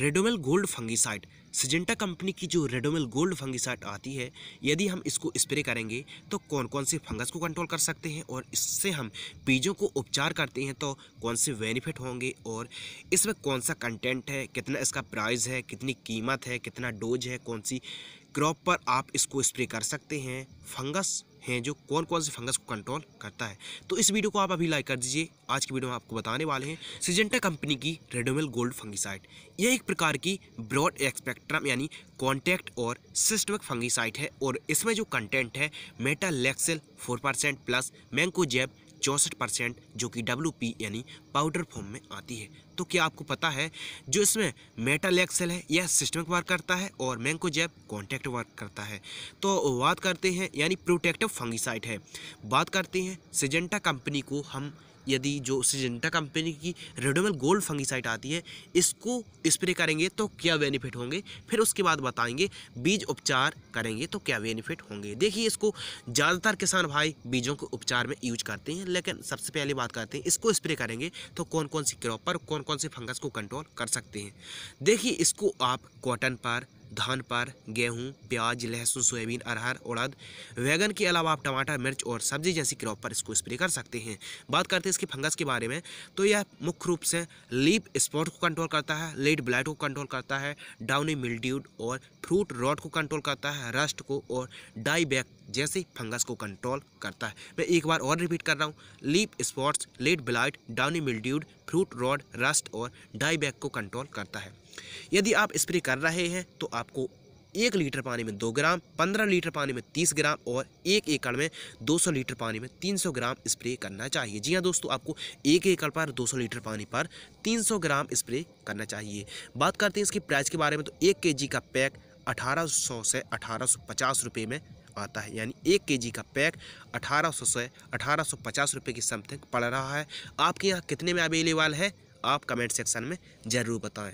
रेडोमेल gold fungicide Syngenta company की जो रेडोमेल gold fungicide आती है यदि हम इसको स्प्रे करेंगे तो कौन कौन से फंगस को कंट्रोल कर सकते हैं और इससे हम बीजों को उपचार करते हैं तो कौन से बेनिफिट होंगे और इसमें कौन सा कंटेंट है कितना इसका प्राइस है कितनी कीमत है कितना डोज है कौन सी क्रॉप पर आप इसको स्प्रे कर सकते हैं फंगस हैं जो कौन कौन से फंगस को कंट्रोल करता है तो इस वीडियो को आप अभी लाइक कर दीजिए आज की वीडियो में आपको बताने वाले हैं सिजेंटा कंपनी की रेडोमेल गोल्ड फंगीसाइट यह एक प्रकार की ब्रॉड एक्सपेक्ट्रम यानी कॉन्टैक्ट और सिस्टमिक फंगीसाइट है और इसमें जो कंटेंट है मेटालेक्सेल फोर परसेंट प्लस जेब चौंसठ परसेंट जो कि डब्ल्यू यानी पाउडर फॉर्म में आती है तो क्या आपको पता है जो इसमें मेटल एक्सेल है यह सिस्टमिक वर्क करता है और मैंको जैब कॉन्टैक्ट वर्क करता है तो बात करते हैं यानी प्रोटेक्टिव फंगिसाइड है बात करते हैं सिजेंटा कंपनी को हम यदि जो सिजेंटा कंपनी की रेडोमल गोल्ड फंगीसाइट आती है इसको स्प्रे करेंगे तो क्या बेनिफिट होंगे फिर उसके बाद बताएंगे बीज उपचार करेंगे तो क्या बेनिफिट होंगे देखिए इसको ज़्यादातर किसान भाई बीजों के उपचार में यूज करते हैं लेकिन सबसे पहले बात करते हैं इसको स्प्रे करेंगे तो कौन कौन सी क्रॉप पर कौन कौन से फंगस को कंट्रोल कर सकते हैं देखिए इसको आप कॉटन पर धान पर गेहूं, प्याज लहसुन सोयाबीन अरहर उड़द वैगन के अलावा आप टमाटर मिर्च और सब्जी जैसी क्रॉप पर इसको स्प्रे कर सकते हैं बात करते हैं इसके फंगस के बारे में तो यह मुख्य रूप से लीप स्पॉट को कंट्रोल करता है लेट ब्लाइट को कंट्रोल करता है डाउनी मिल्ड्यूड और फ्रूट रॉट को कंट्रोल करता है रस्ट को और डाईबैक जैसे फंगस को कंट्रोल करता है मैं एक बार और रिपीट कर रहा हूँ leaf spots late blight downy mildewed fruit rot rust और डाईबैक को कंट्रोल करता है यदि आप स्प्रे कर रहे हैं तो आप आपको एक लीटर पानी में दो ग्राम पंद्रह लीटर पानी में तीस ग्राम और एक एकड़ में दो सौ लीटर पानी में तीन सौ ग्राम स्प्रे करना चाहिए जी हाँ दोस्तों आपको एक एकड़ पर दो सौ लीटर पानी पर तीन सौ ग्राम स्प्रे करना चाहिए बात करते हैं इसकी प्राइस के बारे में तो एक के जी का पैक अठारह सौ से अठारह सौ पचास रुपये में आता है यानी एक के जी का पैक अठारह सौ से अठारह सौ पचास रुपये की समथिंग पड़ रहा है आपके यहाँ कितने में अवेलेबल है आप कमेंट सेक्शन में ज़रूर बताएं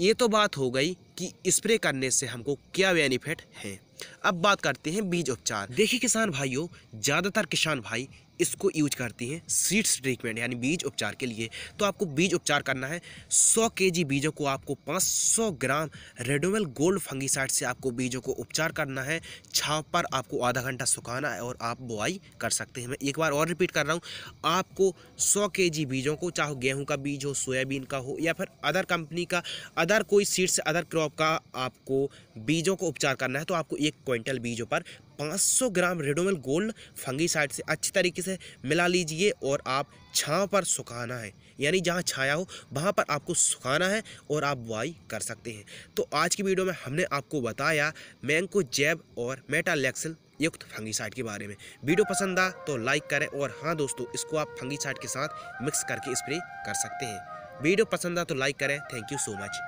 ये तो बात हो गई कि स्प्रे करने से हमको क्या बेनिफिट है अब बात करते हैं बीज उपचार देखिए किसान भाइयों ज़्यादातर किसान भाई इसको यूज करती हैं सीड्स ट्रीटमेंट यानी बीज उपचार के लिए तो आपको बीज उपचार करना है 100 केजी बीजों को आपको 500 ग्राम रेडोमेल गोल्ड फंगीसाइड से आपको बीजों को उपचार करना है छाप पर आपको आधा घंटा सुखाना है और आप बुआई कर सकते हैं मैं एक बार और रिपीट कर रहा हूँ आपको सौ के बीजों को चाहे गेहूँ का बीज हो सोयाबीन का हो या फिर अदर कंपनी का अदर कोई सीड्स अदर क्रॉप का आपको बीजों को उपचार करना है तो आपको एक क्विंटल बीजों पर 500 ग्राम रेडोमिल गोल्ड फंगीसाइड से अच्छी तरीके से मिला लीजिए और आप छाँव पर सुखाना है यानी जहाँ छाया हो वहाँ पर आपको सुखाना है और आप बुआई कर सकते हैं तो आज की वीडियो में हमने आपको बताया मैंगो जैब और मेटालेक्सल युक्त फंगीसाइड के बारे में वीडियो पसंद आ तो लाइक करें और हाँ दोस्तों इसको आप फंगीसाइड के साथ मिक्स करके स्प्रे कर सकते हैं वीडियो पसंद आ तो लाइक करें थैंक यू सो मच